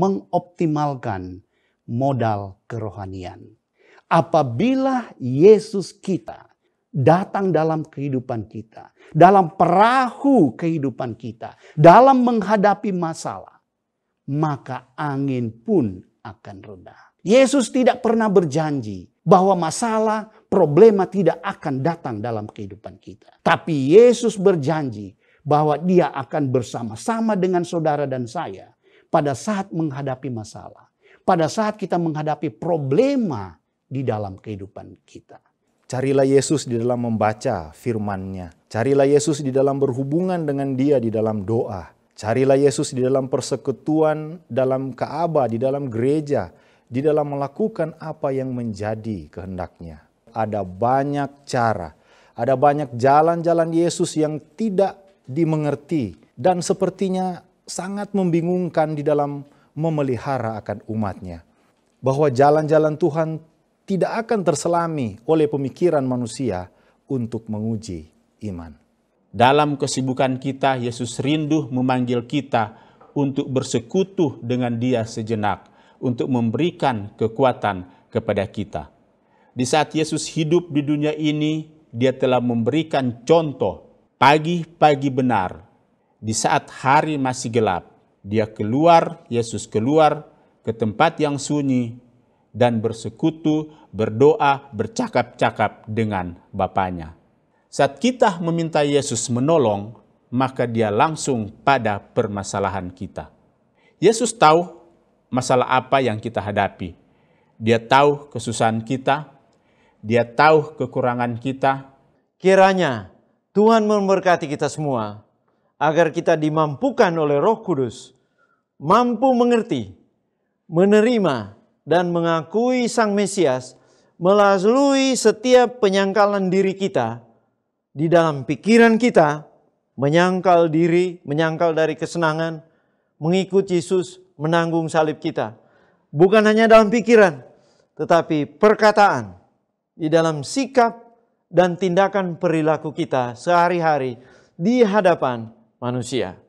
mengoptimalkan modal kerohanian. Apabila Yesus kita datang dalam kehidupan kita, dalam perahu kehidupan kita, dalam menghadapi masalah, maka angin pun akan reda. Yesus tidak pernah berjanji bahwa masalah, problema tidak akan datang dalam kehidupan kita. Tapi Yesus berjanji bahwa dia akan bersama-sama dengan saudara dan saya pada saat menghadapi masalah, pada saat kita menghadapi problema di dalam kehidupan kita. Carilah Yesus di dalam membaca firman-Nya. Carilah Yesus di dalam berhubungan dengan Dia di dalam doa. Carilah Yesus di dalam persekutuan, dalam keaba di dalam gereja, di dalam melakukan apa yang menjadi kehendak-Nya. Ada banyak cara, ada banyak jalan-jalan Yesus yang tidak dimengerti dan sepertinya sangat membingungkan di dalam memelihara akan umatnya. Bahwa jalan-jalan Tuhan tidak akan terselami oleh pemikiran manusia untuk menguji iman. Dalam kesibukan kita, Yesus rindu memanggil kita untuk bersekutu dengan dia sejenak, untuk memberikan kekuatan kepada kita. Di saat Yesus hidup di dunia ini, dia telah memberikan contoh pagi-pagi benar di saat hari masih gelap, dia keluar, Yesus keluar ke tempat yang sunyi dan bersekutu, berdoa, bercakap-cakap dengan Bapaknya. Saat kita meminta Yesus menolong, maka dia langsung pada permasalahan kita. Yesus tahu masalah apa yang kita hadapi. Dia tahu kesusahan kita, dia tahu kekurangan kita. Kiranya Tuhan memberkati kita semua agar kita dimampukan oleh Roh Kudus, mampu mengerti, menerima, dan mengakui Sang Mesias melalui setiap penyangkalan diri kita di dalam pikiran kita, menyangkal diri, menyangkal dari kesenangan, mengikut Yesus, menanggung salib kita. Bukan hanya dalam pikiran, tetapi perkataan, di dalam sikap dan tindakan perilaku kita sehari-hari di hadapan manusia.